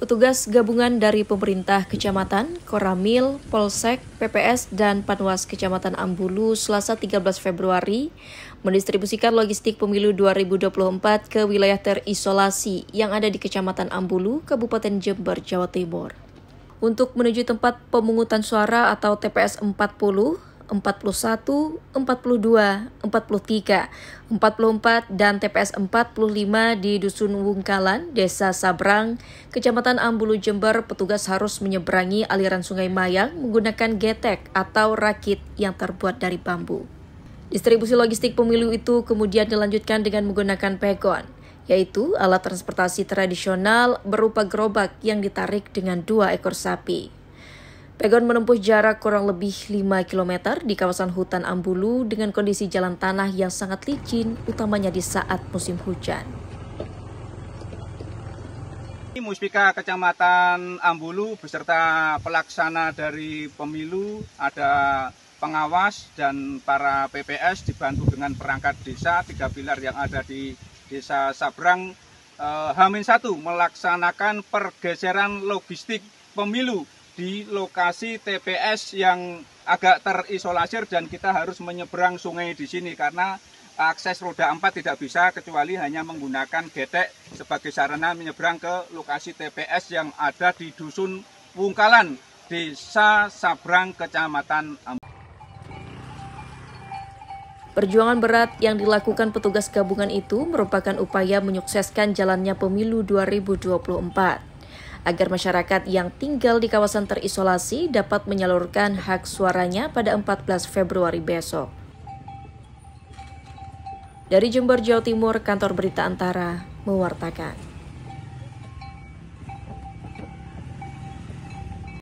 Petugas gabungan dari pemerintah kecamatan, Koramil, Polsek, PPS, dan Panwas Kecamatan Ambulu selasa 13 Februari mendistribusikan logistik pemilu 2024 ke wilayah terisolasi yang ada di Kecamatan Ambulu, Kabupaten Jember, Jawa Timur. Untuk menuju tempat pemungutan suara atau TPS 40, 41, 42, 43, 44, dan TPS 45 di Dusun Wungkalan, Desa Sabrang, Kecamatan Ambulu Jember, petugas harus menyeberangi aliran Sungai Mayang menggunakan getek atau rakit yang terbuat dari bambu. Distribusi logistik pemilu itu kemudian dilanjutkan dengan menggunakan pegon yaitu alat transportasi tradisional berupa gerobak yang ditarik dengan dua ekor sapi. Pegon menempuh jarak kurang lebih 5 km di kawasan hutan Ambulu dengan kondisi jalan tanah yang sangat licin, utamanya di saat musim hujan. Ini Muspika Kecamatan Ambulu beserta pelaksana dari pemilu, ada pengawas dan para PPS dibantu dengan perangkat desa, tiga pilar yang ada di Desa Sabrang, Hamin eh, 1 melaksanakan pergeseran logistik pemilu di lokasi TPS yang agak terisolasi dan kita harus menyeberang sungai di sini karena akses roda empat tidak bisa kecuali hanya menggunakan getek sebagai sarana menyeberang ke lokasi TPS yang ada di Dusun Wungkalan, Desa Sabrang, Kecamatan Ambon. Perjuangan berat yang dilakukan petugas gabungan itu merupakan upaya menyukseskan jalannya pemilu 2024 agar masyarakat yang tinggal di kawasan terisolasi dapat menyalurkan hak suaranya pada 14 Februari besok. Dari Jember, Jawa Timur, kantor berita Antara mewartakan.